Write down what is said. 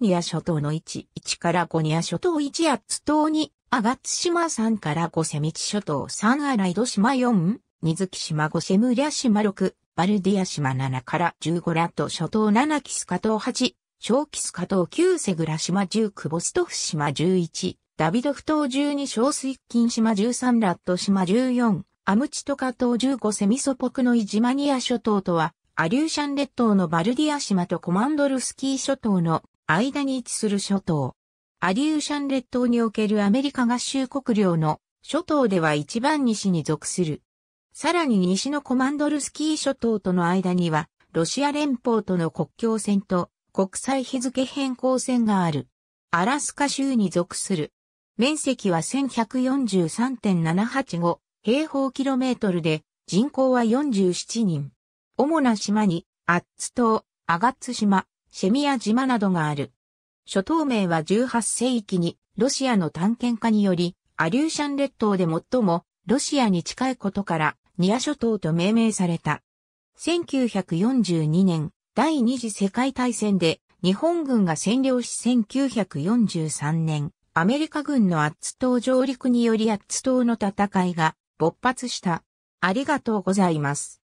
ニア諸島の1、1から5ニア諸島1アッツ島2、アガツ島3から5セミチ諸島3アライド島4、ニズキ島5セムリア島6、バルディア島7から15ラット諸島7キスカ島8、小キスカ島9セグラ島10クボストフ島11、ダビドフ島12小水金島13ラット島14、アムチトカ島15セミソポクノイジマニア諸島とは、アリューシャン列島のバルディア島とコマンドルスキー諸島の間に位置する諸島。アリューシャン列島におけるアメリカ合衆国領の諸島では一番西に属する。さらに西のコマンドルスキー諸島との間には、ロシア連邦との国境線と国際日付変更線がある。アラスカ州に属する。面積は1143.785平方キロメートルで人口は47人。主な島にアッツ島、アガッツ島、シェミや島などがある。諸島名は18世紀にロシアの探検家により、アリューシャン列島で最もロシアに近いことからニア諸島と命名された。1942年、第二次世界大戦で日本軍が占領し1943年、アメリカ軍のアッツ島上陸によりアッツ島の戦いが勃発した。ありがとうございます。